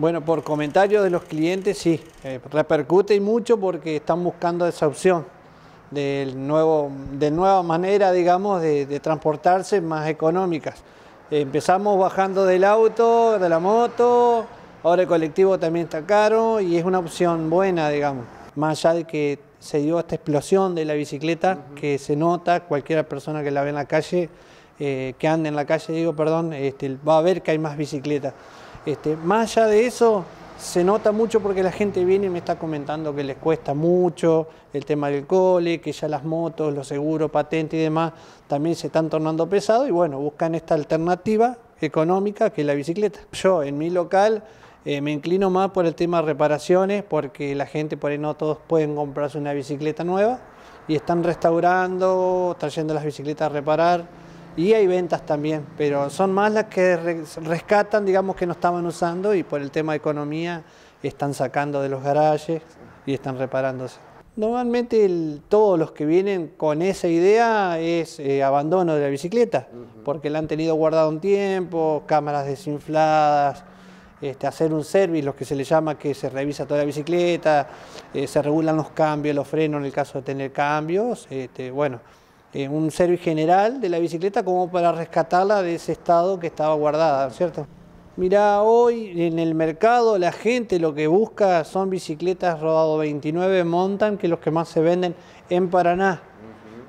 Bueno, por comentarios de los clientes, sí, eh, repercute y mucho porque están buscando esa opción del nuevo, de nueva manera, digamos, de, transportarse más económicas. empezamos bajando del auto, de la moto, ahora el colectivo también está caro y es una opción buena, digamos. Más allá de que se dio esta explosión de la bicicleta, que se nota, cualquiera persona que la ve en la calle, eh, que ande en la calle, digo, perdón, este, va a ver que hay más bicicletas. Este, más allá de eso, se nota mucho porque la gente viene y me está comentando que les cuesta mucho el tema del cole, que ya las motos, los seguros, patentes y demás también se están tornando pesados y bueno, buscan esta alternativa económica que es la bicicleta. Yo en mi local eh, me inclino más por el tema de reparaciones porque la gente por ahí no todos pueden comprarse una bicicleta nueva y están restaurando, trayendo las bicicletas a reparar. Y hay ventas también, pero son más las que rescatan, digamos, que no estaban usando y por el tema de economía están sacando de los garajes y están reparándose. Normalmente todos los que vienen con esa idea es eh, abandono de la bicicleta, porque la han tenido guardada un tiempo, cámaras desinfladas, este, hacer un service, lo que se le llama que se revisa toda la bicicleta, eh, se regulan los cambios, los frenos en el caso de tener cambios, este, bueno, eh, un servicio general de la bicicleta como para rescatarla de ese estado que estaba guardada, ¿cierto? Mirá, hoy en el mercado la gente lo que busca son bicicletas rodado 29 montan que los que más se venden en Paraná.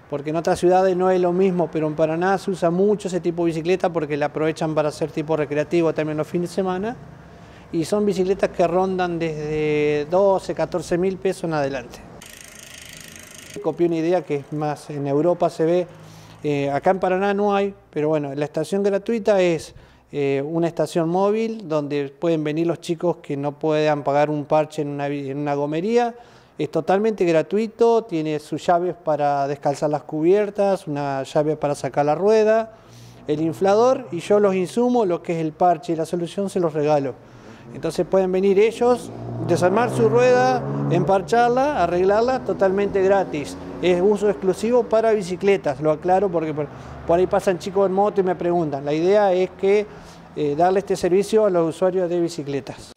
Porque en otras ciudades no es lo mismo, pero en Paraná se usa mucho ese tipo de bicicleta porque la aprovechan para hacer tipo recreativo también los fines de semana. Y son bicicletas que rondan desde 12, 14 mil pesos en adelante. Copié una idea que es más, en Europa se ve, eh, acá en Paraná no hay, pero bueno, la estación gratuita es eh, una estación móvil donde pueden venir los chicos que no puedan pagar un parche en una, en una gomería. Es totalmente gratuito, tiene sus llaves para descalzar las cubiertas, una llave para sacar la rueda, el inflador y yo los insumo, lo que es el parche y la solución se los regalo. Entonces pueden venir ellos desarmar su rueda, emparcharla, arreglarla totalmente gratis. Es uso exclusivo para bicicletas, lo aclaro porque por, ahí pasan chicos en moto y me preguntan. La idea es que eh, darle este servicio a los usuarios de bicicletas.